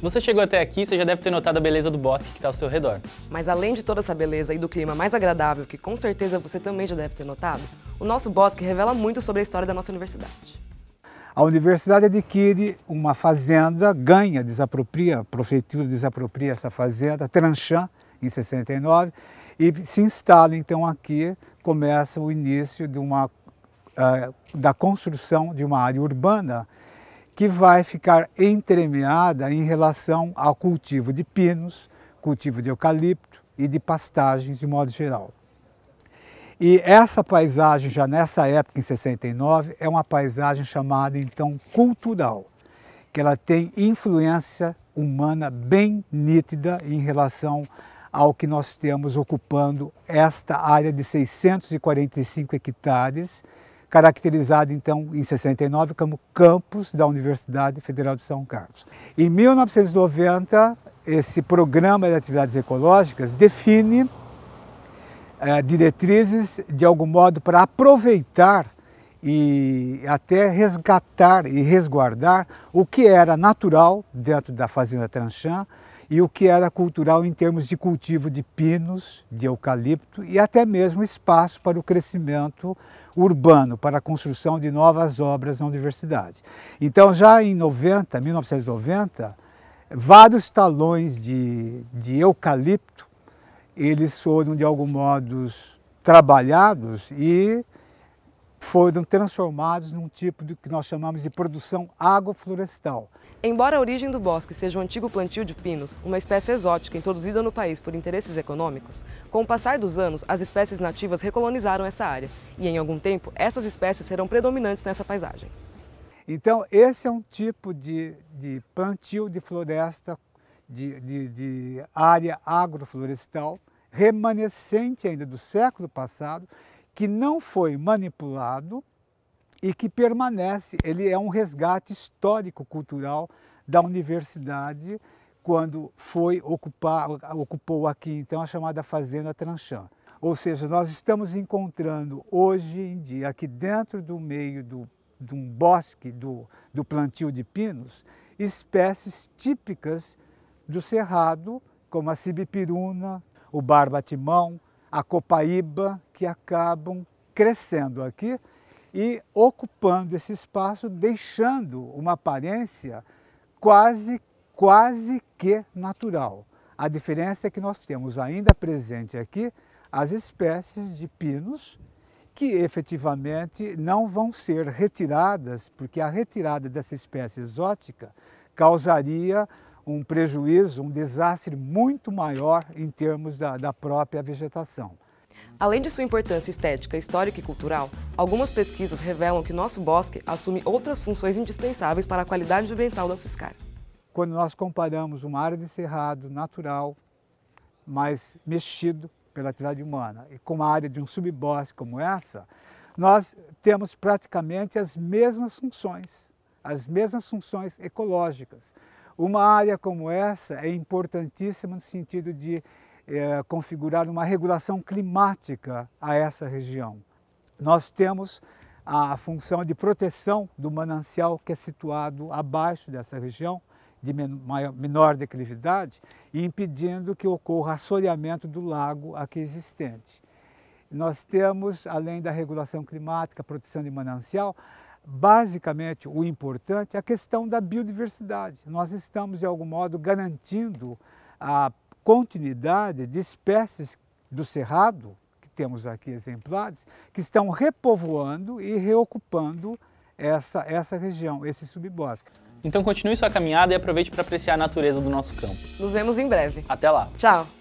Se você chegou até aqui, você já deve ter notado a beleza do bosque que está ao seu redor. Mas além de toda essa beleza e do clima mais agradável, que com certeza você também já deve ter notado, o nosso bosque revela muito sobre a história da nossa universidade. A universidade adquire uma fazenda, ganha, desapropria, a prefeitura desapropria essa fazenda, Tranchã, em 69, e se instala então aqui, começa o início de uma, uh, da construção de uma área urbana que vai ficar entremeada em relação ao cultivo de pinos, cultivo de eucalipto e de pastagens de modo geral. E essa paisagem, já nessa época, em 69, é uma paisagem chamada então cultural, que ela tem influência humana bem nítida em relação ao que nós temos ocupando esta área de 645 hectares, caracterizado então em 69 como campus da Universidade Federal de São Carlos. Em 1990, esse programa de atividades ecológicas define é, diretrizes de algum modo para aproveitar e até resgatar e resguardar o que era natural dentro da fazenda Tranchan, e o que era cultural em termos de cultivo de pinos, de eucalipto e até mesmo espaço para o crescimento urbano, para a construção de novas obras na universidade. Então, já em 90, 1990, vários talões de, de eucalipto eles foram de algum modo trabalhados e foram transformados num tipo de, que nós chamamos de produção agroflorestal. Embora a origem do bosque seja um antigo plantio de pinos, uma espécie exótica introduzida no país por interesses econômicos, com o passar dos anos, as espécies nativas recolonizaram essa área e, em algum tempo, essas espécies serão predominantes nessa paisagem. Então, esse é um tipo de, de plantio de floresta, de, de, de área agroflorestal, remanescente ainda do século passado, que não foi manipulado e que permanece, ele é um resgate histórico-cultural da universidade quando foi ocupar, ocupou aqui então a chamada Fazenda Tranchã. Ou seja, nós estamos encontrando hoje em dia, aqui dentro do meio do, de um bosque do, do plantio de pinos, espécies típicas do cerrado, como a cibipiruna, o barbatimão, a copaíba, que acabam crescendo aqui e ocupando esse espaço, deixando uma aparência quase, quase que natural. A diferença é que nós temos ainda presente aqui as espécies de pinos que efetivamente não vão ser retiradas, porque a retirada dessa espécie exótica causaria um prejuízo, um desastre muito maior em termos da, da própria vegetação. Além de sua importância estética, histórica e cultural, algumas pesquisas revelam que nosso bosque assume outras funções indispensáveis para a qualidade ambiental da UFSCar. Quando nós comparamos uma área de cerrado natural, mas mexido pela atividade humana, e com uma área de um subbosque como essa, nós temos praticamente as mesmas funções, as mesmas funções ecológicas. Uma área como essa é importantíssima no sentido de é, configurar uma regulação climática a essa região. Nós temos a função de proteção do manancial que é situado abaixo dessa região, de menor, declividade, e impedindo que ocorra assoreamento do lago aqui existente. Nós temos, além da regulação climática, proteção de manancial, basicamente o importante, é a questão da biodiversidade. Nós estamos, de algum modo, garantindo a continuidade de espécies do cerrado, que temos aqui exemplares, que estão repovoando e reocupando essa, essa região, esse subbosque. Então continue sua caminhada e aproveite para apreciar a natureza do nosso campo. Nos vemos em breve. Até lá. Tchau.